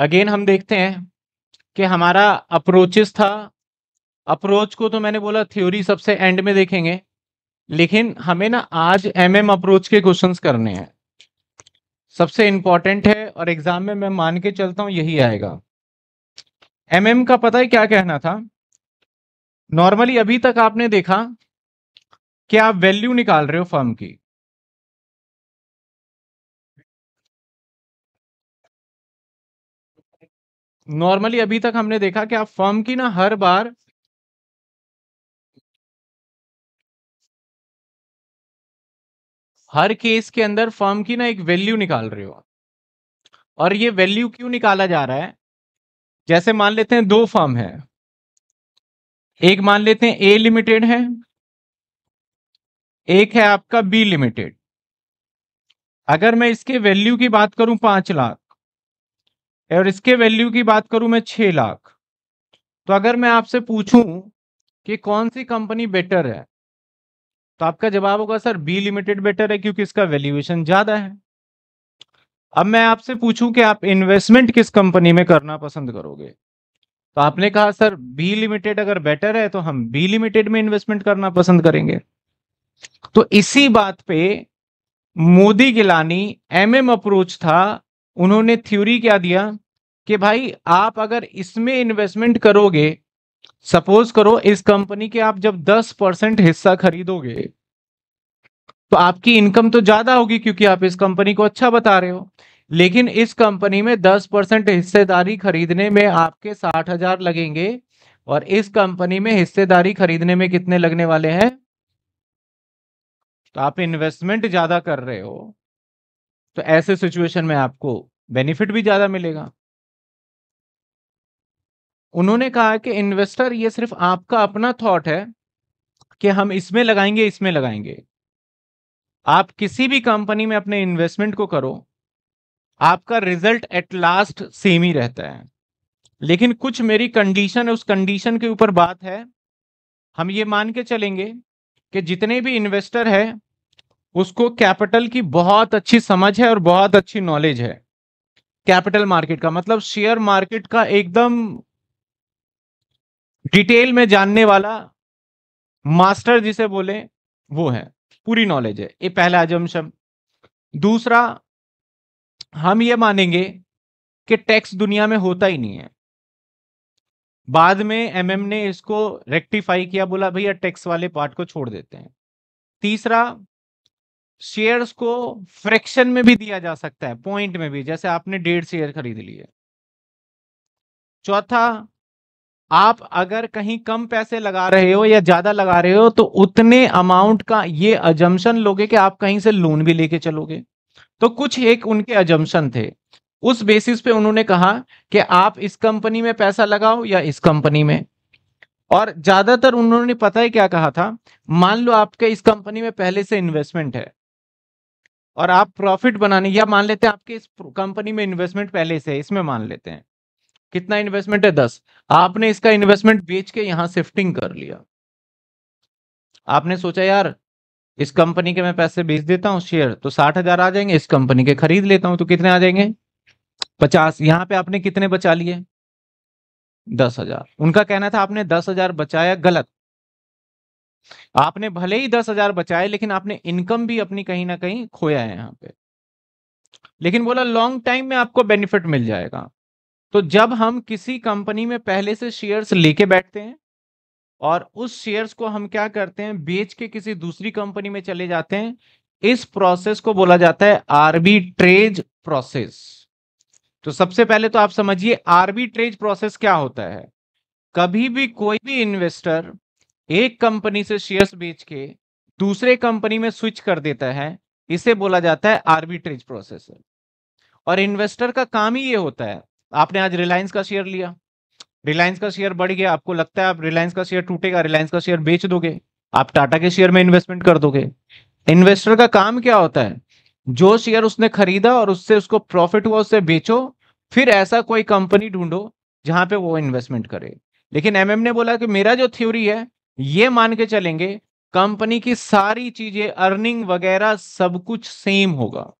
again हम देखते हैं कि हमारा अप्रोचेस था अप्रोच को तो मैंने बोला थ्योरी सबसे एंड में देखेंगे लेकिन हमें ना आज एम एम अप्रोच के क्वेश्चंस करने हैं सबसे इम्पॉर्टेंट है और एग्जाम में मैं मान के चलता हूँ यही आएगा एम एम का पता है क्या कहना था नॉर्मली अभी तक आपने देखा कि आप वैल्यू निकाल रहे हो फर्म की नॉर्मली अभी तक हमने देखा कि आप फर्म की ना हर बार हर केस के अंदर फर्म की ना एक वैल्यू निकाल रहे हो आप और ये वैल्यू क्यों निकाला जा रहा है जैसे मान लेते हैं दो फर्म है एक मान लेते हैं ए लिमिटेड है एक है आपका बी लिमिटेड अगर मैं इसके वैल्यू की बात करूं पांच लाख और इसके वैल्यू की बात करूं मैं छह लाख तो अगर मैं आपसे पूछूं कि कौन सी कंपनी बेटर है तो आपका जवाब होगा सर बी लिमिटेड बेटर है क्योंकि इसका वैल्यूएशन ज्यादा है अब मैं आपसे पूछूं कि आप इन्वेस्टमेंट किस कंपनी में करना पसंद करोगे तो आपने कहा सर बी लिमिटेड अगर बेटर है तो हम बी लिमिटेड में इन्वेस्टमेंट करना पसंद करेंगे तो इसी बात पे मोदी गिलानी एमएम अप्रोच था उन्होंने थ्योरी क्या दिया कि भाई आप अगर इसमें इन्वेस्टमेंट करोगे सपोज करो इस कंपनी के आप जब 10 परसेंट हिस्सा खरीदोगे तो आपकी इनकम तो ज्यादा होगी क्योंकि आप इस कंपनी को अच्छा बता रहे हो लेकिन इस कंपनी में 10 परसेंट हिस्सेदारी खरीदने में आपके साठ हजार लगेंगे और इस कंपनी में हिस्सेदारी खरीदने में कितने लगने वाले हैं तो आप इन्वेस्टमेंट ज्यादा कर रहे हो तो ऐसे सिचुएशन में आपको बेनिफिट भी ज्यादा मिलेगा उन्होंने कहा कि इन्वेस्टर ये सिर्फ आपका अपना थॉट है कि हम इसमें लगाएंगे इसमें लगाएंगे आप किसी भी कंपनी में अपने इन्वेस्टमेंट को करो आपका रिजल्ट एट लास्ट सेम ही रहता है लेकिन कुछ मेरी कंडीशन है उस कंडीशन के ऊपर बात है हम ये मान के चलेंगे कि जितने भी इन्वेस्टर हैं उसको कैपिटल की बहुत अच्छी समझ है और बहुत अच्छी नॉलेज है कैपिटल मार्केट का मतलब शेयर मार्केट का एकदम डिटेल में जानने वाला मास्टर जिसे बोले वो है पूरी नॉलेज है ये पहला अजम्पन दूसरा हम ये मानेंगे कि टैक्स दुनिया में होता ही नहीं है बाद में एमएम ने इसको रेक्टिफाई किया बोला भैया टैक्स वाले पार्ट को छोड़ देते हैं तीसरा शेयर्स को फ्रैक्शन में भी दिया जा सकता है पॉइंट में भी जैसे आपने डेढ़ शेयर खरीद लिए चौथा आप अगर कहीं कम पैसे लगा रहे हो या ज्यादा लगा रहे हो तो उतने अमाउंट का ये अजम्पन लोगे कि आप कहीं से लोन भी लेके चलोगे तो कुछ एक उनके अजम्पन थे उस बेसिस पे उन्होंने कहा कि आप इस कंपनी में पैसा लगाओ या इस कंपनी में और ज्यादातर उन्होंने पता है क्या कहा था मान लो आपके इस कंपनी में पहले से इन्वेस्टमेंट है और आप प्रॉफिट बनाने या मान लेते हैं आपके इस कंपनी में इन्वेस्टमेंट पहले से है इसमें मान लेते हैं कितना इन्वेस्टमेंट है दस आपने इसका इन्वेस्टमेंट बेच के यहाँ शिफ्टिंग कर लिया आपने सोचा यार इस कंपनी के मैं पैसे बेच देता हूँ शेयर तो साठ हजार आ जाएंगे इस कंपनी के खरीद लेता हूं तो कितने आ जाएंगे पचास यहाँ पे आपने कितने बचा लिए दस हजार उनका कहना था आपने दस हजार बचाया गलत आपने भले ही दस हजार बचाए लेकिन आपने इनकम भी अपनी कहीं ना कहीं खोया है यहाँ पे लेकिन बोला लॉन्ग टाइम में आपको बेनिफिट मिल जाएगा तो जब हम किसी कंपनी में पहले से शेयर्स लेके बैठते हैं और उस शेयर्स को हम क्या करते हैं बेच के किसी दूसरी कंपनी में चले जाते हैं इस प्रोसेस को बोला जाता है आरबी प्रोसेस तो सबसे पहले तो आप समझिए आरबी प्रोसेस क्या होता है कभी भी कोई भी इन्वेस्टर एक कंपनी से शेयर्स बेच के दूसरे कंपनी में स्विच कर देता है इसे बोला जाता है आर्बिट्रेज प्रोसेस और इन्वेस्टर का काम ही ये होता है आपने आज रिलायंस का शेयर लिया रिलायंस का शेयर बढ़ गया आपको लगता है आप रिलायंस का शेयर टूटेगा रिलायंस का शेयर बेच दोगे आप टाटा के शेयर में इन्वेस्टमेंट कर दोगे इन्वेस्टर का काम क्या होता है जो शेयर उसने खरीदा और उससे उसको प्रॉफिट हुआ उससे बेचो फिर ऐसा कोई कंपनी ढूंढो जहां पे वो इन्वेस्टमेंट करे लेकिन एमएम ने बोला कि मेरा जो थ्योरी है ये मान के चलेंगे कंपनी की सारी चीजें अर्निंग वगैरह सब कुछ सेम होगा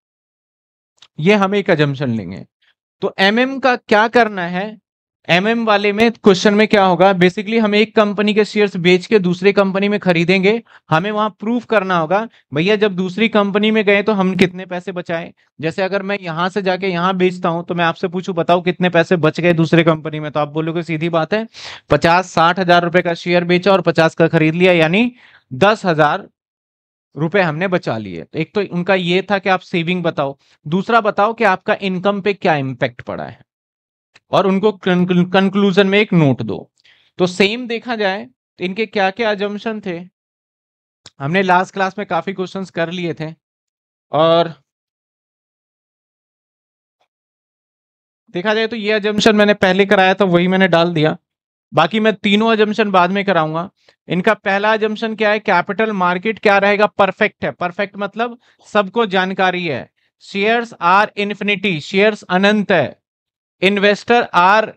ये हम एक अजम्पन लेंगे तो एमएम mm का क्या करना है एम mm वाले में क्वेश्चन में क्या होगा बेसिकली हम एक कंपनी के शेयर्स बेच के दूसरे कंपनी में खरीदेंगे हमें वहां प्रूफ करना होगा भैया जब दूसरी कंपनी में गए तो हम कितने पैसे बचाए जैसे अगर मैं यहां से जाके यहां बेचता हूं तो मैं आपसे पूछू बताओ कितने पैसे बच गए दूसरे कंपनी में तो आप बोलोगे सीधी बात है पचास साठ हजार रुपए का शेयर बेचा और पचास का खरीद लिया यानी दस हजार रुपए हमने बचा लिए तो एक तो उनका ये था कि आप सेविंग बताओ दूसरा बताओ कि आपका इनकम पे क्या इम्पेक्ट पड़ा है और उनको कंक्लूजन में एक नोट दो तो सेम देखा जाए तो इनके क्या क्या एजम्पन थे हमने लास्ट क्लास में काफी क्वेश्चंस कर लिए थे और देखा जाए तो ये एजम्पन मैंने पहले कराया था वही मैंने डाल दिया बाकी मैं तीनों एजम्पन बाद में कराऊंगा इनका पहला एजम्पन क्या है कैपिटल मार्केट क्या रहेगा परफेक्ट है परफेक्ट मतलब सबको जानकारी है शेयर्स आर इन्फिनिटी शेयर्स अनंत है इन्वेस्टर आर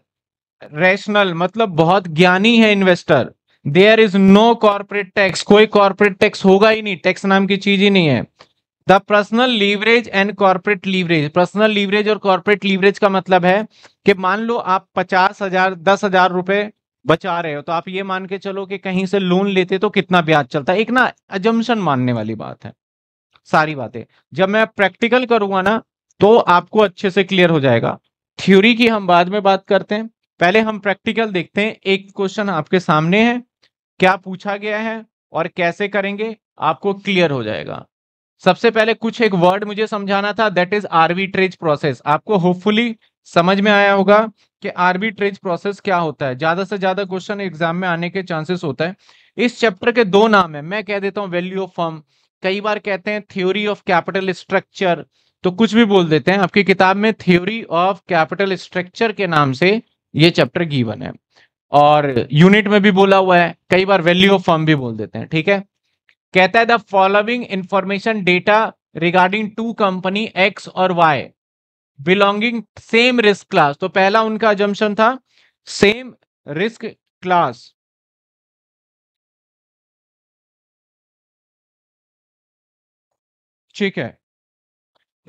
रैशनल मतलब बहुत ज्ञानी है investor there is no corporate tax कोई कॉर्पोरेट टैक्स होगा ही नहीं टैक्स नाम की चीज ही नहीं है the personal leverage and corporate leverage personal leverage और कॉर्पोरेट लीवरेज का मतलब है कि मान लो आप पचास हजार दस हजार रुपए बचा रहे हो तो आप ये मान के चलो कि कहीं से लोन लेते तो कितना ब्याज चलता है एक ना अजम्पन मानने वाली बात है सारी बातें जब मैं प्रैक्टिकल करूंगा ना तो आपको अच्छे से क्लियर हो जाएगा थ्योरी की हम बाद में बात करते हैं पहले हम प्रैक्टिकल देखते हैं एक क्वेश्चन आपके सामने है क्या पूछा गया है और कैसे करेंगे आपको क्लियर हो जाएगा सबसे पहले कुछ एक वर्ड मुझे समझाना था दैट इज आर्बिट्रेज प्रोसेस आपको होपफुली समझ में आया होगा कि आर्बिट्रेज प्रोसेस क्या होता है ज्यादा से ज्यादा क्वेश्चन एग्जाम में आने के चांसेस होता है इस चैप्टर के दो नाम है मैं कह देता हूँ वैल्यू ऑफ फर्म कई बार कहते हैं थ्योरी ऑफ कैपिटल स्ट्रक्चर तो कुछ भी बोल देते हैं आपकी किताब में थ्योरी ऑफ कैपिटल स्ट्रक्चर के नाम से ये चैप्टर गीवन है और यूनिट में भी बोला हुआ है कई बार वैल्यू ऑफ फॉर्म भी बोल देते हैं ठीक है कहता है the following information data regarding to company X और Y belonging same risk class तो पहला उनका अजम्पन था सेम रिस्क क्लास ठीक है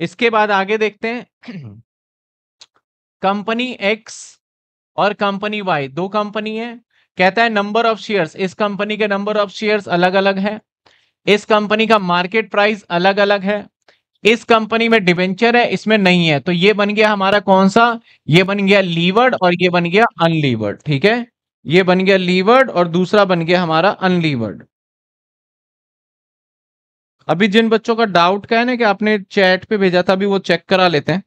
इसके बाद आगे देखते हैं कंपनी एक्स और कंपनी वाई दो कंपनी है कहता है नंबर ऑफ शेयर्स इस कंपनी के नंबर ऑफ शेयर्स अलग अलग है इस कंपनी का मार्केट प्राइस अलग अलग है इस कंपनी में डिवेंचर है इसमें नहीं है तो ये बन गया हमारा कौन सा ये बन गया लीवर्ड और ये बन गया अनलीवर्ड ठीक है ये बन गया लीवर्ड और दूसरा बन गया हमारा अनलीवर्ड अभी जिन बच्चों का डाउट का है ना कि आपने चैट पे भेजा था अभी वो चेक करा लेते हैं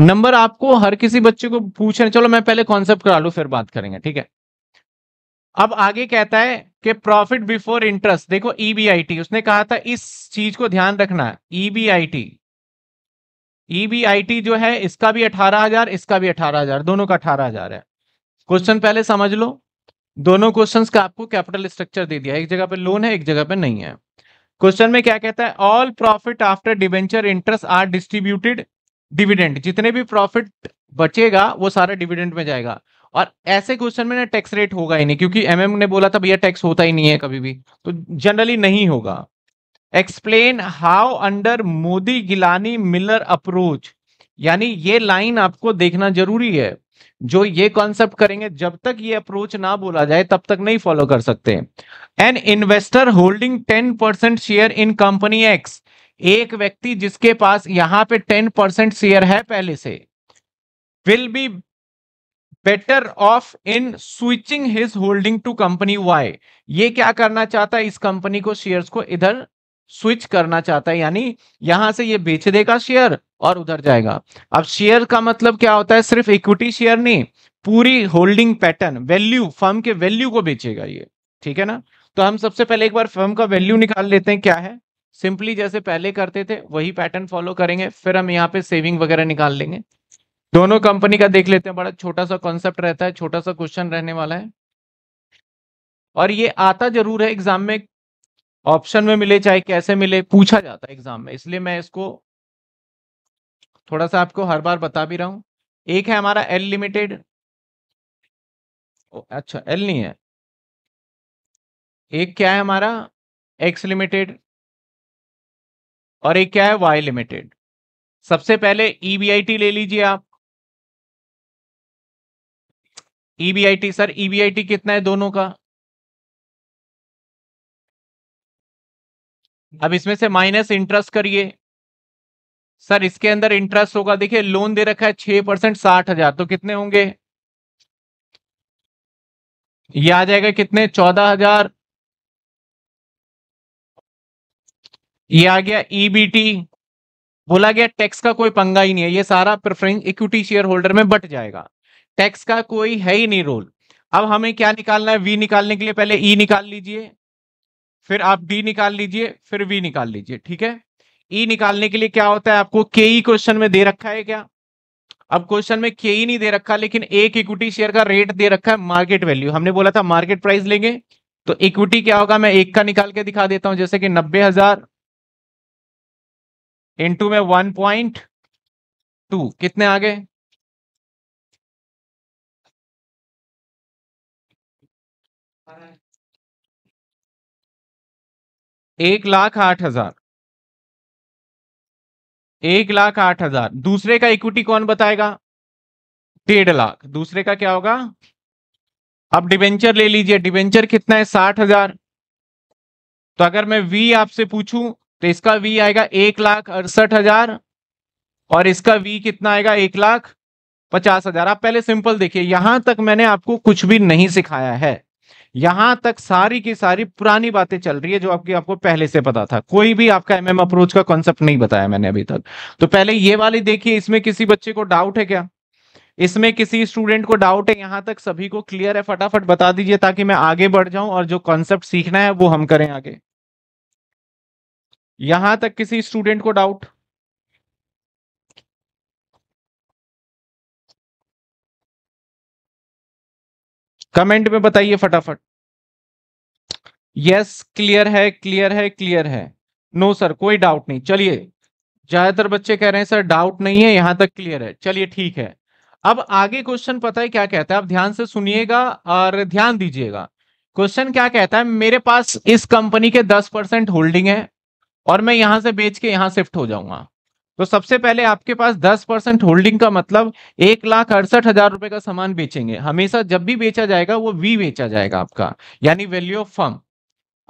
नंबर आपको हर किसी बच्चे को पूछ रहे चलो मैं पहले कॉन्सेप्ट करा लू फिर बात करेंगे ठीक है अब आगे कहता है कि प्रॉफिट बिफोर इंटरेस्ट देखो ईबीआईटी e उसने कहा था इस चीज को ध्यान रखना ईबीआईटी e ईबीआईटी e जो है इसका भी अठारह हजार इसका भी अठारह हजार दोनों का अठारह हजार है क्वेश्चन पहले समझ लो दोनों क्वेश्चंस का आपको कैपिटल स्ट्रक्चर दे दिया एक जगह पे लोन है एक जगह पे नहीं है क्वेश्चन में क्या कहता है all profit after debenture interest are distributed dividend जितने भी प्रॉफिट बचेगा वो सारा डिविडेंड में जाएगा और ऐसे क्वेश्चन में ना टैक्स रेट होगा ही नहीं क्योंकि एमएम ने बोला था भैया टैक्स होता ही नहीं है कभी भी तो जनरली नहीं होगा explain how under Modigliani Miller approach यानी ये लाइन आपको देखना जरूरी है जो ये कॉन्सेप्ट करेंगे जब तक ये अप्रोच ना बोला जाए तब तक नहीं फॉलो कर सकते an investor holding ten percent share in company X एक व्यक्ति जिसके पास यहां पे टेन परसेंट शेयर है पहले से will be better off in switching his holding to company Y ये क्या करना चाहता है इस कंपनी को शेयर्स को इधर स्विच करना चाहता है यानी यहां से ये बेच देगा शेयर और उधर जाएगा अब शेयर का मतलब क्या होता है सिर्फ इक्विटी शेयर नहीं पूरी होल्डिंग पैटर्न वैल्यू फर्म के वैल्यू को बेचेगा ये ठीक है ना तो हम सबसे पहले एक बार फर्म का वैल्यू निकाल लेते हैं क्या है सिंपली जैसे पहले करते थे वही पैटर्न फॉलो करेंगे फिर हम यहाँ पे सेविंग वगैरह निकाल लेंगे दोनों कंपनी का देख लेते हैं बड़ा छोटा सा कॉन्सेप्ट रहता है छोटा सा क्वेश्चन रहने वाला है और ये आता जरूर है एग्जाम में ऑप्शन में मिले चाहे कैसे मिले पूछा जाता है एग्जाम में इसलिए मैं इसको थोड़ा सा आपको हर बार बता भी रहा हूं एक है हमारा एल लिमिटेड अच्छा एल नहीं है एक क्या है हमारा एक्स लिमिटेड और एक क्या है वाई लिमिटेड सबसे पहले ईबीआईटी e ले लीजिए आप EBIT e sir EBIT e कितना है दोनों का अब इसमें से माइनस इंटरेस्ट करिए सर इसके अंदर इंटरेस्ट होगा देखिए लोन दे रखा है छह परसेंट साठ हजार तो कितने होंगे ये आ जाएगा कितने चौदह हजार ये आ गया ईबीटी e बोला गया टैक्स का कोई पंगा ही नहीं है ये सारा प्रेफरेंस इक्विटी शेयर होल्डर में बट जाएगा टैक्स का कोई है ही नहीं रोल अब हमें क्या निकालना है वी निकालने के लिए पहले ई e निकाल लीजिए फिर आप डी निकाल लीजिए फिर वी निकाल लीजिए ठीक है ई e निकालने के लिए क्या होता है आपको के ई क्वेश्चन में दे रखा है क्या अब क्वेश्चन में के ई e नहीं दे रखा लेकिन एक इक्विटी शेयर का रेट दे रखा है मार्केट वैल्यू हमने बोला था मार्केट प्राइस लेंगे तो इक्विटी क्या होगा मैं एक का निकाल के दिखा देता हूं जैसे कि नब्बे हजार इंटू में वन पॉइंट टू कितने आ गए एक लाख आठ हजार एक लाख आठ हजार दूसरे का इक्विटी कौन बताएगा डेढ़ लाख दूसरे का क्या होगा अब डिवेंचर ले लीजिए डिवेंचर कितना है साठ हजार तो अगर मैं वी आपसे पूछूं तो इसका वी आएगा एक लाख अड़सठ हजार और इसका वी कितना आएगा एक लाख पचास हजार आप पहले सिंपल देखिए यहां तक मैंने आपको कुछ भी नहीं सिखाया है यहां तक सारी की सारी पुरानी बातें चल रही है जो आपकी आपको पहले से पता था कोई भी आपका एमएम अप्रोच का कॉन्सेप्ट नहीं बताया मैंने अभी तक तो पहले ये वाली देखिए इसमें किसी बच्चे को डाउट है क्या इसमें किसी स्टूडेंट को डाउट है यहां तक सभी को क्लियर है फटाफट बता दीजिए ताकि मैं आगे बढ़ जाऊं और जो कॉन्सेप्ट सीखना है वो हम करें आगे यहां तक किसी स्टूडेंट को डाउट कमेंट में बताइए फटाफट यस क्लियर है क्लियर है क्लियर है नो सर कोई डाउट नहीं चलिए ज्यादातर बच्चे कह रहे हैं सर डाउट नहीं है यहां तक क्लियर है चलिए ठीक है अब आगे क्वेश्चन पता है क्या कहता है आप ध्यान से सुनिएगा और ध्यान दीजिएगा क्वेश्चन क्या कहता है मेरे पास इस कंपनी के दस परसेंट होल्डिंग है और मैं यहां से बेच के यहां शिफ्ट हो जाऊंगा तो सबसे पहले आपके पास 10 परसेंट होल्डिंग का मतलब एक लाख अड़सठ हजार रुपए का सामान बेचेंगे हमेशा जब भी बेचा जाएगा वो वी बेचा जाएगा आपका यानी वैल्यू ऑफ फर्म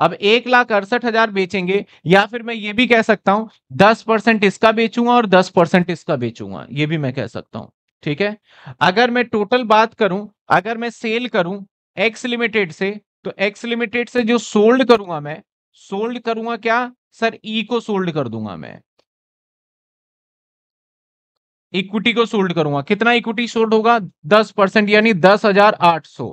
अब एक लाख अड़सठ हजार बेचेंगे या फिर मैं ये भी कह सकता हूं दस परसेंट इसका बेचूंगा और दस परसेंट इसका बेचूंगा ये भी मैं कह सकता हूं ठीक है अगर मैं टोटल बात करूं अगर मैं सेल करूं एक्स लिमिटेड से तो एक्स लिमिटेड से जो सोल्ड करूंगा मैं सोल्ड करूंगा क्या सर ई e को सोल्ड कर दूंगा मैं इक्विटी को सोल्ड करूंगा कितना इक्विटी सोल्ड होगा दस परसेंट यानी दस हजार आठ सौ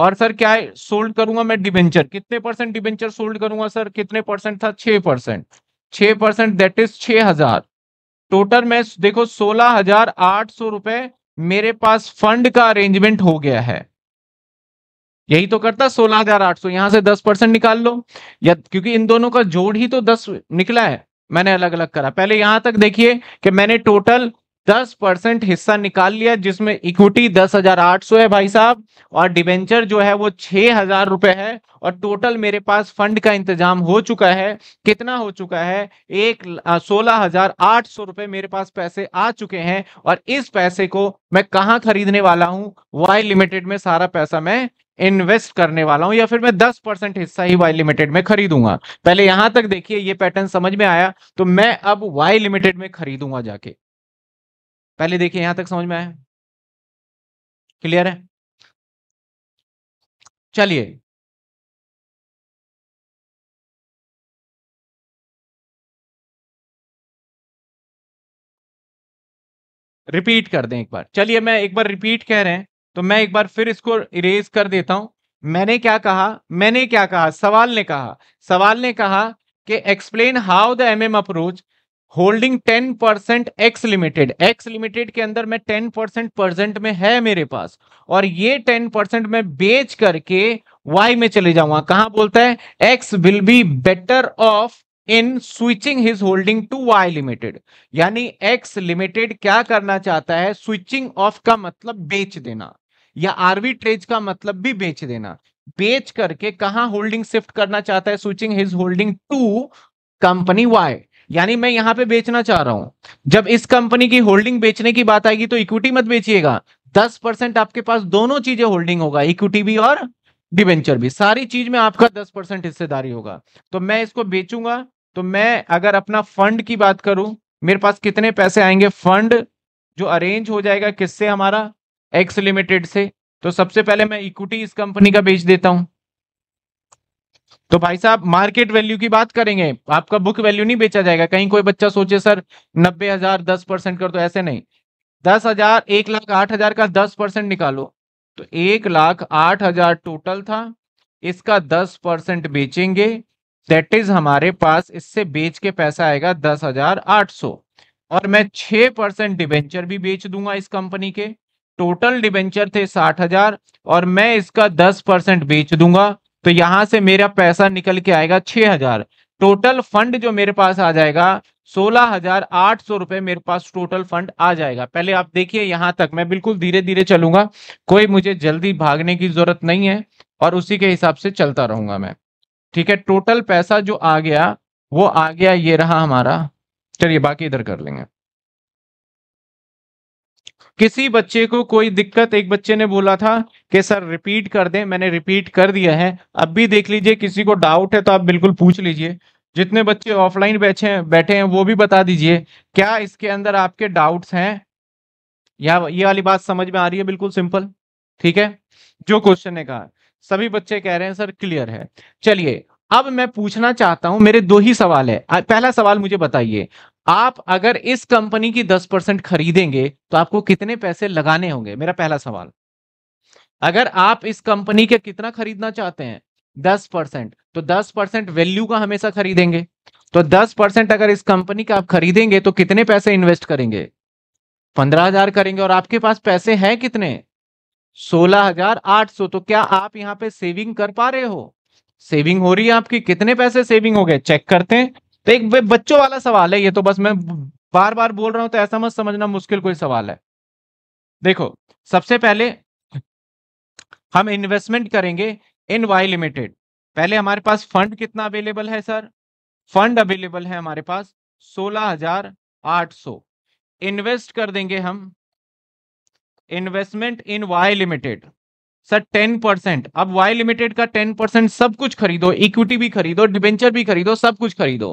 और सर क्या है सोल्ड करूंगा मैं डिबेंचर कितने परसेंट डिबेंचर सोल्ड करूंगा सर कितने परसेंट था छह परसेंट छह परसेंट दैट इज छह हजार टोटल में देखो सोलह हजार आठ सौ रुपए मेरे पास फंड का अरेंजमेंट हो गया है यही तो करता सोलह हजार आठ सौ यहां से दस परसेंट निकाल लो या क्योंकि इन दोनों का जोड़ ही तो दस निकला है मैंने अलग अलग करा पहले यहां तक देखिए कि मैंने टोटल दस परसेंट हिस्सा निकाल लिया जिसमें इक्विटी दस हजार आठ सौ है भाई साहब और डिबेंचर जो है वो छह हजार रुपए है और टोटल मेरे पास फंड का इंतजाम हो चुका है कितना हो चुका है एक सोलह हजार आठ सौ रुपए मेरे पास पैसे आ चुके हैं और इस पैसे को मैं कहाँ खरीदने वाला हूँ वाई लिमिटेड में सारा पैसा मैं इन्वेस्ट करने वाला हूं या फिर मैं 10 परसेंट हिस्सा ही वाई लिमिटेड में खरीदूंगा पहले यहां तक देखिए ये पैटर्न समझ में आया तो मैं अब वाई लिमिटेड में खरीदूंगा जाके पहले देखिए यहां तक समझ में आया क्लियर है चलिए रिपीट कर दें एक बार चलिए मैं एक बार रिपीट कह रहे हैं तो मैं एक बार फिर इसको इरेज कर देता हूं मैंने क्या कहा मैंने क्या कहा सवाल ने कहा सवाल ने कहा कि explain how the MM approach holding ten percent X limited X limited के अंदर मैं टेन परसेंट परसेंट में है मेरे पास और ये टेन परसेंट में बेच करके वाई में चले जाऊंगा कहा बोलता है X will be better off in switching his holding to Y limited यानी एक्स लिमिटेड क्या करना चाहता है स्विचिंग ऑफ का मतलब बेच देना या आरवी ट्रेज का मतलब भी बेच देना बेच करके कहा होल्डिंग शिफ्ट करना चाहता है switching his holding to company Y यानी मैं यहाँ पे बेचना चाह रहा हूं जब इस कंपनी की होल्डिंग बेचने की बात आएगी तो इक्विटी मत बेचिएगा दस परसेंट आपके पास दोनों चीजें होल्डिंग होगा इक्विटी भी और डिवेंचर भी सारी चीज में आपका दस परसेंट हिस्सेदारी होगा तो मैं इसको बेचूंगा तो मैं अगर अपना फंड की बात करूं मेरे पास कितने पैसे आएंगे फंड जो अरेंज हो जाएगा किससे हमारा एक्स लिमिटेड से तो सबसे पहले मैं इक्विटी इस कंपनी का बेच देता हूं तो भाई साहब मार्केट वैल्यू की बात करेंगे आपका बुक वैल्यू नहीं बेचा जाएगा कहीं कोई बच्चा सोचे सर नब्बे हजार दस परसेंट कर तो ऐसे नहीं दस हजार एक लाख आठ हजार का दस परसेंट निकालो तो एक लाख आठ हजार टोटल था इसका दस परसेंट बेचेंगे दैट इज हमारे पास इससे बेच के पैसा आएगा दस हजार आठ सौ और मैं छह परसेंट डिबेंचर भी बेच दूंगा इस कंपनी के टोटल डिबेंचर थे साठ हजार और मैं इसका दस परसेंट बेच दूंगा तो यहां से मेरा पैसा निकल के आएगा छह हजार टोटल फंड जो मेरे पास आ जाएगा सोलह हजार आठ सौ रुपए मेरे पास टोटल फंड आ जाएगा पहले आप देखिए यहां तक मैं बिल्कुल धीरे धीरे चलूंगा कोई मुझे जल्दी भागने की जरूरत नहीं है और उसी के हिसाब से चलता रहूंगा मैं ठीक है टोटल पैसा जो आ गया वो आ गया ये रहा हमारा चलिए बाकी इधर कर लेंगे किसी बच्चे को कोई दिक्कत एक बच्चे ने बोला था कि सर रिपीट कर दें मैंने रिपीट कर दिया है अब भी देख लीजिए किसी को डाउट है तो आप बिल्कुल पूछ लीजिए जितने बच्चे ऑफलाइन बैठे बैठे हैं वो भी बता दीजिए क्या इसके अंदर आपके डाउट्स हैं या ये वाली बात समझ में आ रही है बिल्कुल सिंपल ठीक है जो क्वेश्चन ने कहा सभी बच्चे कह रहे हैं सर क्लियर है चलिए अब मैं पूछना चाहता हूं मेरे दो ही सवाल है पहला सवाल मुझे बताइए आप अगर इस कंपनी की दस परसेंट खरीदेंगे तो आपको कितने पैसे लगाने होंगे मेरा पहला सवाल अगर आप इस कंपनी के कितना खरीदना चाहते हैं दस परसेंट तो दस परसेंट वैल्यू का हमेशा खरीदेंगे तो दस परसेंट अगर इस कंपनी का आप खरीदेंगे तो कितने पैसे इन्वेस्ट करेंगे पंद्रह हजार करेंगे और आपके पास पैसे हैं कितने सोलह हजार आठ सौ तो क्या आप यहाँ पे सेविंग कर पा रहे हो सेविंग हो रही है आपकी कितने पैसे सेविंग हो गए चेक करते हैं तो एक बच्चों वाला सवाल है ये तो बस मैं बार बार बोल रहा हूं तो ऐसा मत समझना मुश्किल कोई सवाल है देखो सबसे पहले हम इन्वेस्टमेंट करेंगे इन वाई लिमिटेड पहले हमारे पास फंड कितना अवेलेबल है सर फंड अवेलेबल है हमारे पास सोलह हजार आठ सौ इन्वेस्ट कर देंगे हम investment in Y limited sir ten percent अब वाई लिमिटेड का टेन परसेंट सब कुछ खरीदो इक्विटी भी खरीदो डिबेंचर भी खरीदो सब कुछ खरीदो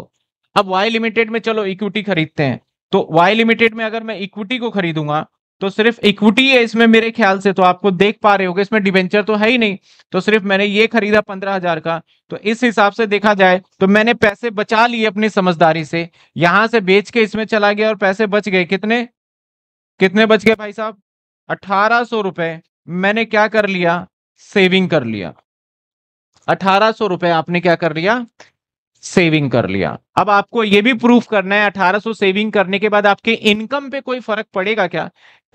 अब वाई लिमिटेड में चलो इक्विटी खरीदते हैं तो वाई लिमिटेड में अगर मैं इक्विटी को खरीदूंगा तो सिर्फ इक्विटी है इसमें मेरे ख्याल से तो आपको देख पा रहे होगे इसमें डिवेंचर तो है ही नहीं तो सिर्फ मैंने ये खरीदा पंद्रह हजार का तो इस हिसाब से देखा जाए तो मैंने पैसे बचा लिए अपनी समझदारी से यहां से बेच के इसमें चला गया और पैसे बच गए कितने कितने बच गए भाई साहब अठारह सौ रुपए मैंने क्या कर लिया सेविंग कर लिया अठारह सौ रुपए आपने क्या कर लिया सेविंग कर लिया अब आपको यह भी प्रूफ करना है 1800 सेविंग करने के बाद आपके इनकम पे कोई फर्क पड़ेगा क्या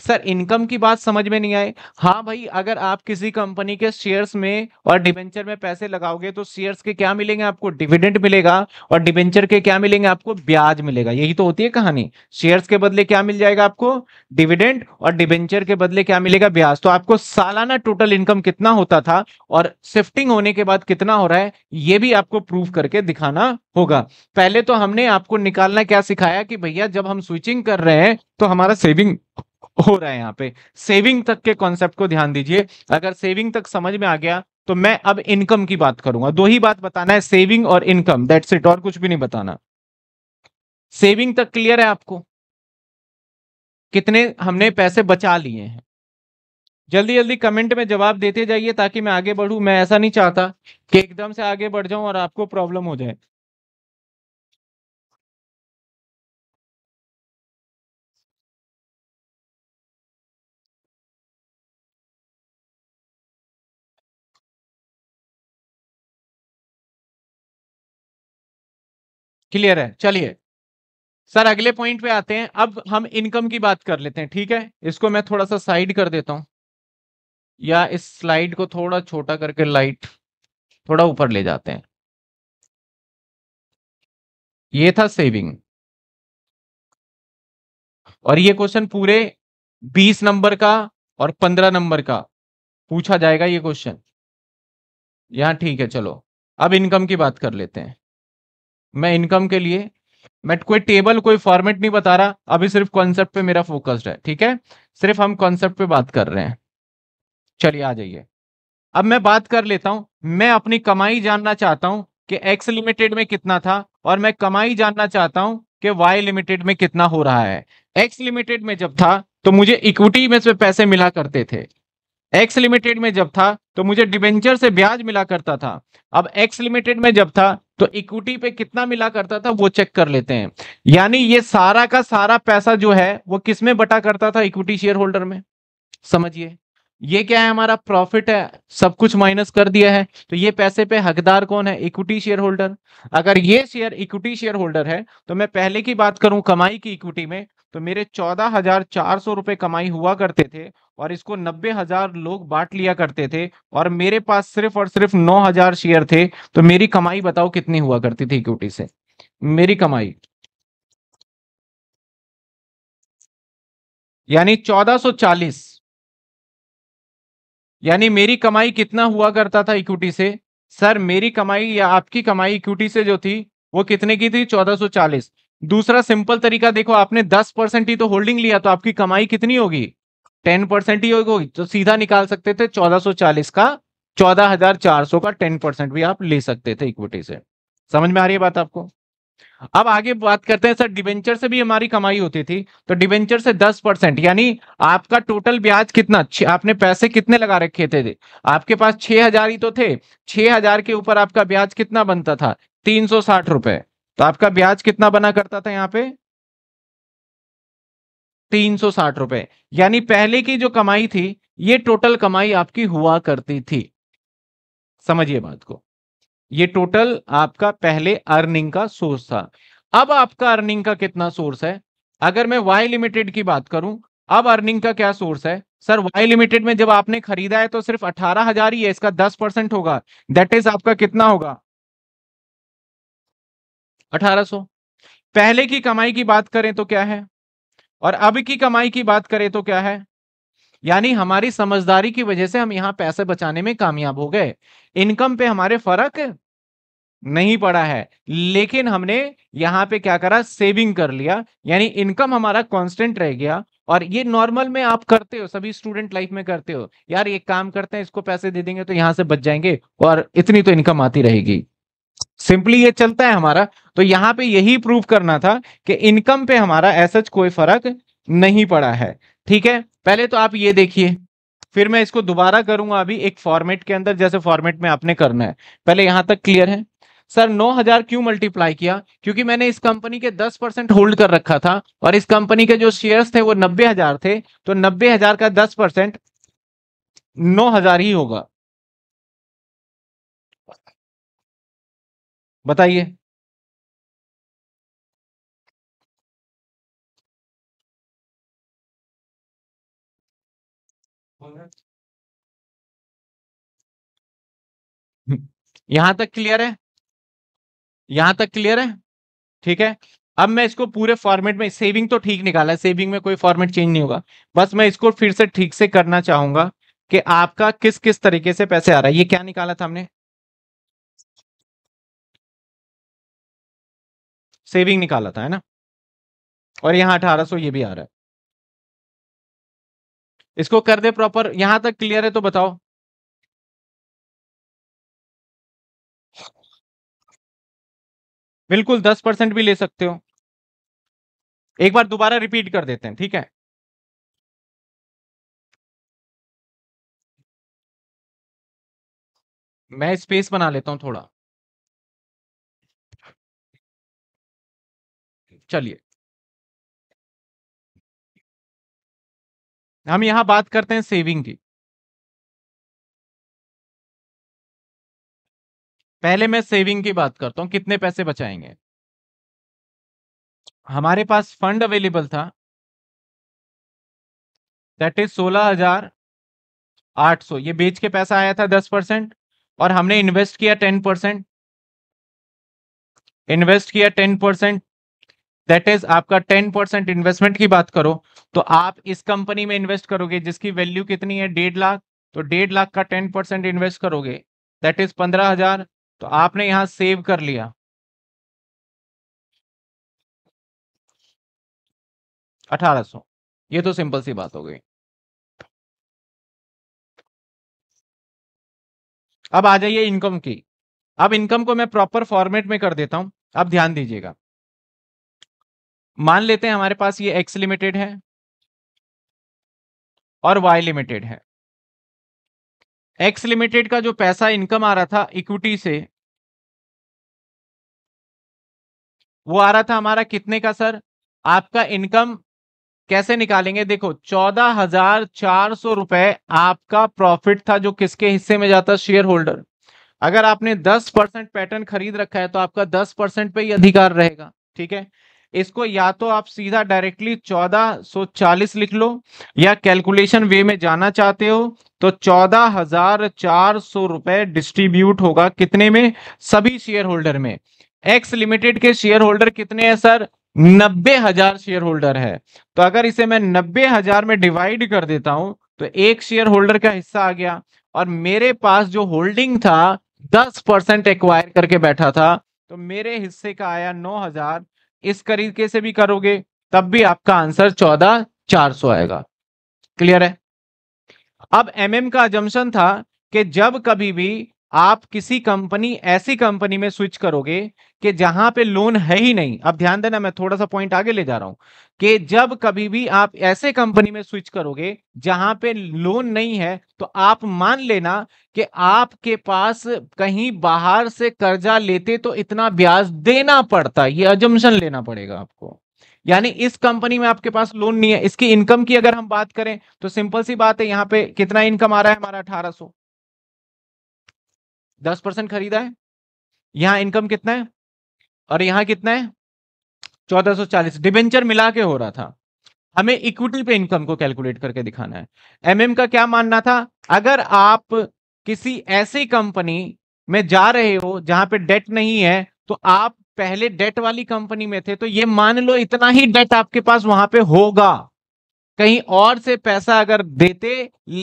सर इनकम की बात समझ में नहीं आई हाँ भाई अगर आप किसी कंपनी के शेयर्स में और डिबेंचर में पैसे लगाओगे तो शेयर्स के क्या मिलेंगे आपको डिविडेंड मिलेगा और डिवेंचर के क्या मिलेंगे आपको ब्याज मिलेगा यही तो होती है कहानी शेयर्स के बदले क्या मिल जाएगा आपको डिविडेंड और डिबेंचर के बदले क्या मिलेगा ब्याज तो आपको सालाना टोटल इनकम कितना होता था और शिफ्टिंग होने के बाद कितना हो रहा है ये भी आपको प्रूव करके दिखाना होगा पहले तो हमने आपको निकालना क्या सिखाया कि भैया जब हम स्विचिंग कर रहे हैं तो हमारा सेविंग हो रहा है यहाँ पे सेविंग तक के कॉन्सेप्ट को ध्यान दीजिए अगर सेविंग तक समझ में आ गया तो मैं अब इनकम की बात करूंगा दो ही बात बताना है सेविंग और इनकम दैट्स इट और कुछ भी नहीं बताना सेविंग तक क्लियर है आपको कितने हमने पैसे बचा लिए हैं जल्दी जल्दी कमेंट में जवाब देते जाइए ताकि मैं आगे बढ़ू मैं ऐसा नहीं चाहता कि एकदम से आगे बढ़ जाऊं और आपको प्रॉब्लम हो जाए क्लियर है चलिए सर अगले पॉइंट पे आते हैं अब हम इनकम की बात कर लेते हैं ठीक है इसको मैं थोड़ा सा साइड कर देता हूं या इस स्लाइड को थोड़ा छोटा करके लाइट थोड़ा ऊपर ले जाते हैं ये था सेविंग और ये क्वेश्चन पूरे 20 नंबर का और 15 नंबर का पूछा जाएगा ये क्वेश्चन यहां ठीक है चलो अब इनकम की बात कर लेते हैं मैं इनकम के लिए मैं कोई टेबल कोई फॉर्मेट नहीं बता रहा अभी सिर्फ कॉन्सेप्ट पे मेरा फोकस्ड है ठीक है सिर्फ हम कॉन्सेप्ट पे बात कर रहे हैं चलिए आ जाइए अब मैं बात कर लेता हूं मैं अपनी कमाई जानना चाहता हूं कि एक्स लिमिटेड में कितना था और मैं कमाई जानना चाहता हूं कि वाई लिमिटेड में कितना हो रहा है एक्स लिमिटेड में जब था तो मुझे इक्विटी में से पैसे मिला करते थे एक्स लिमिटेड में जब था तो मुझे डिबेंचर से ब्याज मिला करता था अब एक्स लिमिटेड में जब था तो इक्विटी पे कितना मिला करता था वो चेक कर लेते हैं यानी ये सारा का सारा पैसा जो है वो किस में बटा करता था इक्विटी शेयर होल्डर में समझिए ये क्या है हमारा प्रॉफिट है सब कुछ माइनस कर दिया है तो ये पैसे पे हकदार कौन है इक्विटी शेयर होल्डर अगर ये शेयर इक्विटी शेयर होल्डर है तो मैं पहले की बात करूं कमाई की इक्विटी में तो मेरे चौदह हजार चार सौ रुपए कमाई हुआ करते थे और इसको नब्बे हजार लोग बांट लिया करते थे और मेरे पास सिर्फ और सिर्फ नौ हजार शेयर थे तो मेरी कमाई बताओ कितनी हुआ करती थी इक्विटी से मेरी कमाई यानी चौदह चालीस यानी मेरी कमाई कितना हुआ करता था इक्विटी से सर मेरी कमाई या आपकी कमाई इक्विटी से जो थी वो कितने की थी चौदह चालीस दूसरा सिंपल तरीका देखो आपने दस परसेंट ही तो होल्डिंग लिया तो आपकी कमाई कितनी होगी टेन परसेंट ही होगी तो सीधा निकाल सकते थे चौदह सौ चालीस का चौदह हजार चार सौ का टेन परसेंट भी आप ले सकते थे इक्विटी से समझ में आ रही है बात आपको अब आगे बात करते हैं सर डिवेंचर से भी हमारी कमाई होती थी तो डिबेंचर से दस परसेंट यानी आपका टोटल ब्याज कितना आपने पैसे कितने लगा रखे थे आपके पास छह हजार ही तो थे छह हजार के ऊपर आपका ब्याज कितना बनता था तीन सौ साठ रुपए तो आपका ब्याज कितना बना करता था यहाँ पे तीन सौ साठ रुपए यानी पहले की जो कमाई थी ये टोटल कमाई आपकी हुआ करती थी समझिए बात को ये टोटल आपका पहले अर्निंग का सोर्स था अब आपका अर्निंग का कितना सोर्स है अगर मैं वाई लिमिटेड की बात करूं अब अर्निंग का क्या सोर्स है सर वाई लिमिटेड में जब आपने खरीदा है तो सिर्फ अठारह हजार ही है इसका दस परसेंट होगा दैट इज आपका कितना होगा अठारह पहले की कमाई की बात करें तो क्या है और अब की कमाई की बात करें तो क्या है यानी हमारी समझदारी की वजह से हम यहाँ पैसे बचाने में कामयाब हो गए इनकम पे हमारे फर्क नहीं पड़ा है लेकिन हमने यहाँ पे क्या करा सेविंग कर लिया यानी इनकम हमारा कांस्टेंट रह गया और ये नॉर्मल में आप करते हो सभी स्टूडेंट लाइफ में करते हो यार ये काम करते हैं इसको पैसे दे देंगे तो यहाँ से बच जाएंगे और इतनी तो इनकम आती रहेगी सिंपली ये चलता है हमारा तो यहाँ पे यही प्रूव करना था कि इनकम पे हमारा ऐसा कोई फर्क नहीं पड़ा है ठीक है पहले तो आप ये देखिए फिर मैं इसको दोबारा करूंगा अभी एक फॉर्मेट के अंदर जैसे फॉर्मेट में आपने करना है पहले यहां तक क्लियर है सर 9000 क्यों मल्टीप्लाई किया क्योंकि मैंने इस कंपनी के 10 परसेंट होल्ड कर रखा था और इस कंपनी के जो शेयर्स थे वो 90000 थे तो 90000 का 10 परसेंट नौ हजार ही होगा बताइए यहां तक क्लियर है यहां तक क्लियर है ठीक है अब मैं इसको पूरे फॉर्मेट में सेविंग तो ठीक निकाला है सेविंग में कोई फॉर्मेट चेंज नहीं होगा बस मैं इसको फिर से ठीक से करना चाहूंगा कि आपका किस किस तरीके से पैसे आ रहा है ये क्या निकाला था हमने सेविंग निकाला था है ना और अठारह 1800 ये भी आ रहा है इसको कर दे प्रॉपर यहां तक क्लियर है तो बताओ बिल्कुल दस परसेंट भी ले सकते हो एक बार दोबारा रिपीट कर देते हैं ठीक है मैं स्पेस बना लेता हूं थोड़ा चलिए हम यहां बात करते हैं सेविंग की पहले मैं सेविंग की बात करता हूं कितने पैसे बचाएंगे हमारे पास फंड अवेलेबल था दैट इज सोलह हजार आठ सौ ये बेच के पैसा आया था दस परसेंट और हमने इन्वेस्ट किया टेन परसेंट इन्वेस्ट किया टेन परसेंट दैट इज आपका टेन परसेंट इन्वेस्टमेंट की बात करो तो आप इस कंपनी में इन्वेस्ट करोगे जिसकी वैल्यू कितनी है डेढ़ लाख तो डेढ़ लाख का टेन परसेंट इन्वेस्ट करोगे दैट इज पंद्रह हजार तो आपने यहां सेव कर लिया अठारह सो ये तो सिंपल सी बात हो गई अब आ जाइए इनकम की अब इनकम को मैं प्रॉपर फॉर्मेट में कर देता हूं अब ध्यान दीजिएगा मान लेते हैं हमारे पास ये एक्स लिमिटेड है और वाई लिमिटेड है एक्स लिमिटेड का जो पैसा इनकम आ रहा था इक्विटी से वो आ रहा था हमारा कितने का सर आपका इनकम कैसे निकालेंगे देखो चौदह हजार चार सौ रुपए आपका प्रॉफिट था जो किसके हिस्से में जाता शेयर होल्डर अगर आपने दस परसेंट पैटर्न खरीद रखा है तो आपका दस परसेंट पे ही अधिकार रहेगा ठीक है इसको या तो आप सीधा डायरेक्टली 1440 लिख लो या कैलकुलेशन वे में जाना चाहते हो तो चौदह हजार चार सौ रुपए डिस्ट्रीब्यूट होगा कितने में सभी शेयर होल्डर में एक्स लिमिटेड के शेयर होल्डर कितने हैं सर नब्बे हजार शेयर होल्डर है तो अगर इसे मैं नब्बे हजार में डिवाइड कर देता हूं तो एक शेयर होल्डर का हिस्सा आ गया और मेरे पास जो होल्डिंग था दस परसेंट एक्वायर करके बैठा था तो मेरे हिस्से का आया नौ हजार इस तरीके से भी करोगे तब भी आपका आंसर चौदह चार सौ आएगा क्लियर है अब एमएम का अजम्पन था कि जब कभी भी आप किसी कंपनी ऐसी कंपनी में स्विच करोगे कि जहां पे लोन है ही नहीं अब ध्यान देना मैं थोड़ा सा पॉइंट आगे ले जा रहा हूं कि जब कभी भी आप ऐसे कंपनी में स्विच करोगे जहां पे लोन नहीं है तो आप मान लेना कि आपके पास कहीं बाहर से कर्जा लेते तो इतना ब्याज देना पड़ता ये अजम्पन लेना पड़ेगा आपको यानी इस कंपनी में आपके पास लोन नहीं है इसकी इनकम की अगर हम बात करें तो सिंपल सी बात है यहाँ पे कितना इनकम आ रहा है हमारा अठारह दस परसेंट खरीदा है यहां इनकम कितना है और यहां कितना है चौदह चालीस डिबेंचर मिला के हो रहा था हमें इक्विटी पे इनकम को कैलकुलेट करके दिखाना है एमएम का क्या मानना था अगर आप किसी ऐसी कंपनी में जा रहे हो जहां पे डेट नहीं है तो आप पहले डेट वाली कंपनी में थे तो ये मान लो इतना ही डेट आपके पास वहां पे होगा कहीं और से पैसा अगर देते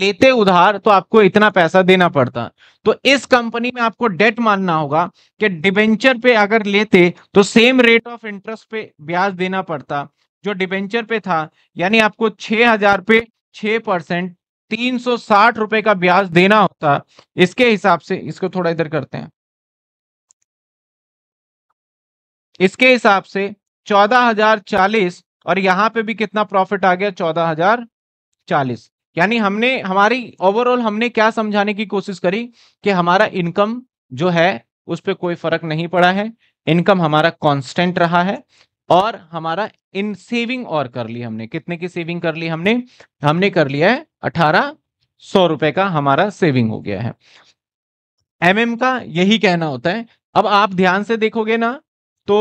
लेते उधार तो आपको इतना पैसा देना पड़ता तो इस कंपनी में आपको डेट मानना होगा कि डिबेंचर पे अगर लेते तो सेम रेट ऑफ इंटरेस्ट पे ब्याज देना पड़ता जो डिबेंचर पे था यानी आपको छह हजार पे छह परसेंट तीन सौ साठ रुपए का ब्याज देना होता इसके हिसाब से इसको थोड़ा इधर करते हैं इसके हिसाब से चौदह हजार चालीस और यहाँ पे भी कितना प्रॉफिट आ गया चौदह हजार चालीस यानी हमने हमारी ओवरऑल हमने क्या समझाने की कोशिश करी कि हमारा इनकम जो है उस पर कोई फर्क नहीं पड़ा है इनकम हमारा कॉन्स्टेंट रहा है और हमारा इन सेविंग और कर ली हमने कितने की सेविंग कर ली हमने हमने कर लिया है अठारह सौ रुपए का हमारा सेविंग हो गया है एम mm का यही कहना होता है अब आप ध्यान से देखोगे ना तो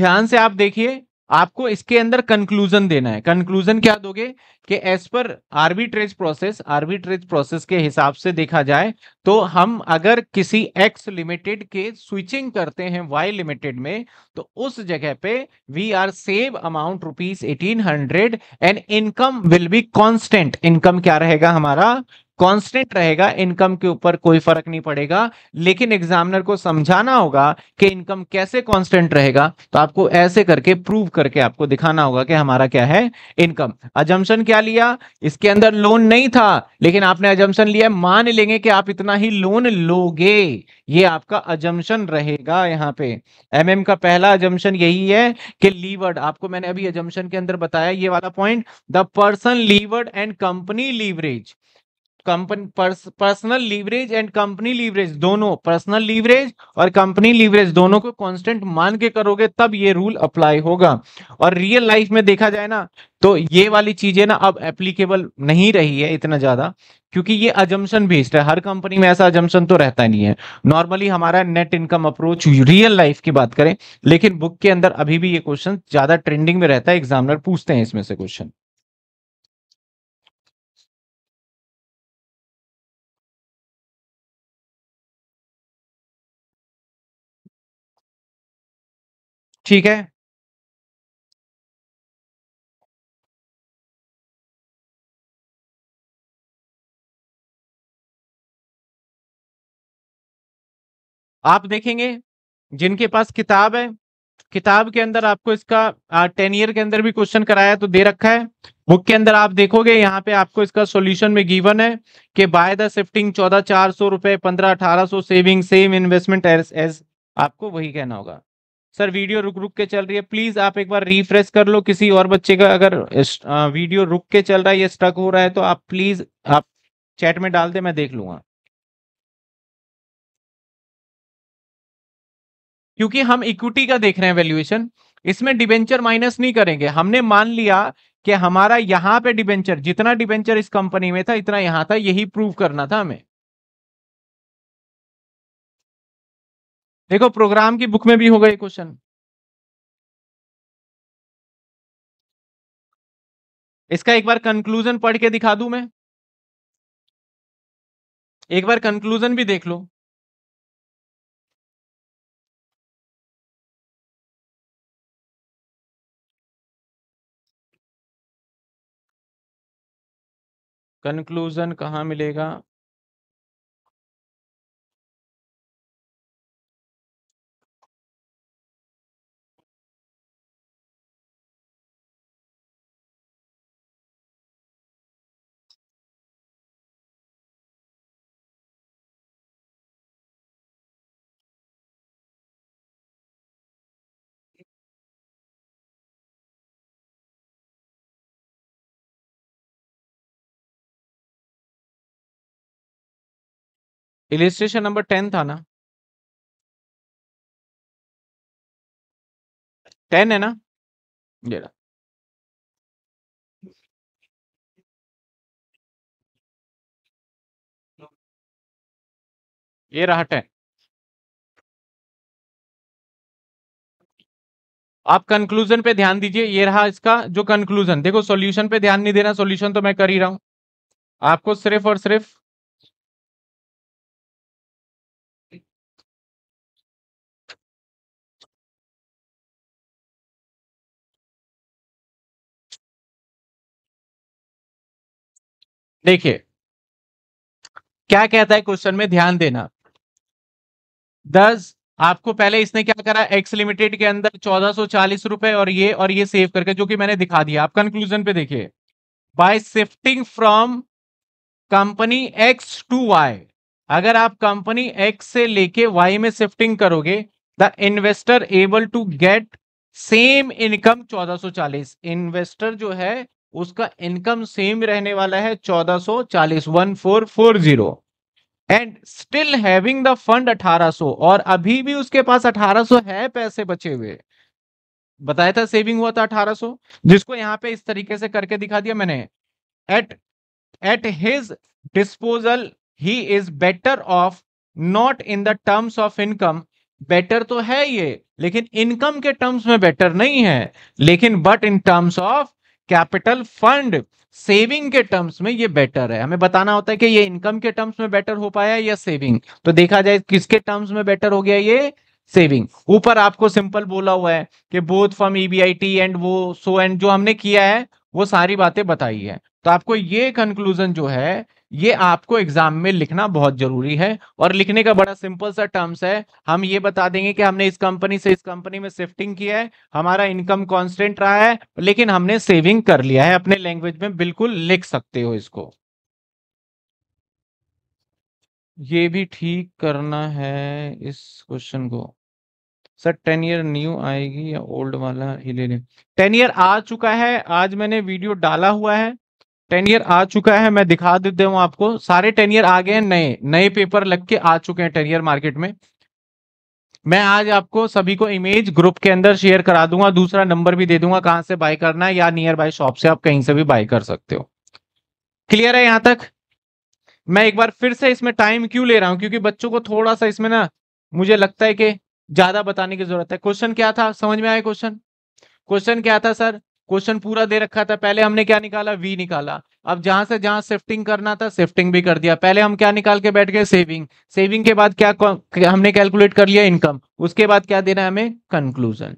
ध्यान से आप देखिए आपको इसके अंदर कंक्लूजन देना है कंक्लूजन क्या दोगे कि as per arbitrage process arbitrage process के हिसाब से देखा जाए तो हम अगर किसी एक्स लिमिटेड के स्विचिंग करते हैं वाई लिमिटेड में तो उस जगह पे we are save amount rupees eighteen hundred and income will be constant income क्या रहेगा हमारा कांस्टेंट रहेगा इनकम के ऊपर कोई फर्क नहीं पड़ेगा लेकिन एग्जामिनर को समझाना होगा कि इनकम कैसे कांस्टेंट रहेगा तो आपको ऐसे करके प्रूव करके आपको दिखाना होगा कि हमारा क्या है इनकम अजम्पन क्या लिया इसके अंदर लोन नहीं था लेकिन आपने अजम्पन लिया मान लेंगे कि आप इतना ही लोन लोगे ये आपका अजम्पन रहेगा यहाँ पे एम mm का पहला अजम्पन यही है कि लीवर्ड आपको मैंने अभी अजम्पन के अंदर बताया ये वाला point the person levered and company leverage company personal leverage and company leverage दोनों पर्सनल लीवरेज और कंपनी लीवरेज दोनों को कांस्टेंट मान के करोगे तब ये रूल अप्लाई होगा और रियल लाइफ में देखा जाए ना तो ये वाली चीजें ना अब एप्लीकेबल नहीं रही है इतना ज्यादा क्योंकि ये अजम्पन बेस्ड है हर कंपनी में ऐसा अजम्पन तो रहता नहीं है नॉर्मली हमारा net income approach real life की बात करें लेकिन बुक के अंदर अभी भी ये क्वेश्चन ज्यादा ट्रेंडिंग में रहता है एग्जामिनर पूछते हैं इसमें से क्वेश्चन ठीक है आप देखेंगे जिनके पास किताब है किताब के अंदर आपको इसका टेन ईयर के अंदर भी क्वेश्चन कराया तो दे रखा है बुक के अंदर आप देखोगे यहाँ पे आपको इसका सॉल्यूशन में गिवन है कि बाय द शिफ्टिंग चौदह चार सौ रुपए पंद्रह अठारह सौ सेविंग सेम इन्वेस्टमेंट एज आपको वही कहना होगा सर वीडियो रुक रुक के चल रही है प्लीज आप एक बार रिफ्रेश कर लो किसी और बच्चे का अगर वीडियो रुक के चल रहा है या स्टक हो रहा है तो आप प्लीज आप चैट में डाल दे मैं देख लूंगा क्योंकि हम इक्विटी का देख रहे हैं वैल्यूएशन इसमें डिबेंचर माइनस नहीं करेंगे हमने मान लिया कि हमारा यहां पे डिबेंचर जितना डिबेंचर इस कंपनी में था इतना यहां था यही प्रूव करना था हमें देखो प्रोग्राम की बुक में भी होगा ये क्वेश्चन इसका एक बार कंक्लूजन पढ़ के दिखा दू मैं एक बार कंक्लूजन भी देख लो कंक्लूजन कहाँ मिलेगा इलिस्ट्रेशन नंबर टेन था ना टेन है ना ये रहा ये रहा टेन आप कंक्लूजन पे ध्यान दीजिए ये रहा इसका जो कंक्लूजन देखो सॉल्यूशन पे ध्यान नहीं देना सॉल्यूशन तो मैं कर ही रहा हूं आपको सिर्फ और सिर्फ देखिए क्या कहता है क्वेश्चन में ध्यान देना दस आपको पहले इसने क्या करा एक्स लिमिटेड के अंदर चौदह सौ चालीस रुपए और ये और ये सेव करके जो कि मैंने दिखा दिया आप कंक्लूजन पे देखिए by shifting from company X to Y अगर आप कंपनी एक्स से लेके वाई में शिफ्टिंग करोगे the investor able to get same income 1440 investor जो है उसका इनकम सेम रहने वाला है चौदह सो चालीस one four four zero and still having the fund अठारह सो और अभी भी उसके पास अठारह सो है पैसे बचे हुए बताया था सेविंग हुआ था अठारह सो जिसको यहाँ पे इस तरीके से करके दिखा दिया मैंने at at his disposal he is better off not in the terms of income better तो है ये लेकिन इनकम के टर्म्स में बेटर नहीं है लेकिन but in terms of capital fund saving के टर्म्स में ये बेटर है हमें बताना होता है कि ये इनकम के टर्म्स में बेटर हो पाया या सेविंग तो देखा जाए किसके टर्म्स में बेटर हो गया ये सेविंग ऊपर आपको सिंपल बोला हुआ है कि बोथ फ्रॉम ईबीआईटी एंड वो सो एंड जो हमने किया है वो सारी बातें बताई है तो आपको ये कंक्लूजन जो है ये आपको एग्जाम में लिखना बहुत जरूरी है और लिखने का बड़ा सिंपल सा टर्म्स है हम ये बता देंगे कि हमने इस कंपनी से इस कंपनी में शिफ्टिंग किया है हमारा इनकम कांस्टेंट रहा है लेकिन हमने सेविंग कर लिया है अपने लैंग्वेज में बिल्कुल लिख सकते हो इसको ये भी ठीक करना है इस क्वेश्चन को सर टेन ईयर न्यू आएगी या ओल्ड वाला ही ले लें टेन ईयर आ चुका है आज मैंने वीडियो डाला हुआ है टेन ईयर आ चुका है मैं दिखा देते हूँ आपको सारे टेन ईयर आ गए हैं नए नए पेपर लग के आ चुके हैं टेन ईयर मार्केट में मैं आज आपको सभी को इमेज ग्रुप के अंदर शेयर करा दूंगा दूसरा नंबर भी दे दूंगा कहां से बाय करना है या नियर बाय शॉप से आप कहीं से भी बाय कर सकते हो क्लियर है यहां तक मैं एक बार फिर से इसमें टाइम क्यों ले रहा हूं क्योंकि बच्चों को थोड़ा सा इसमें ना मुझे लगता है कि ज्यादा बताने की जरूरत है क्वेश्चन क्या था समझ में आया क्वेश्चन क्वेश्चन क्या था सर क्वेश्चन पूरा दे रखा था पहले हमने क्या निकाला वी निकाला अब जहां से जहां शिफ्टिंग करना था शिफ्टिंग भी कर दिया पहले हम क्या निकाल के बैठ गए सेविंग सेविंग के बाद क्या हमने कैलकुलेट कर लिया इनकम उसके बाद क्या देना है हमें कंक्लूजन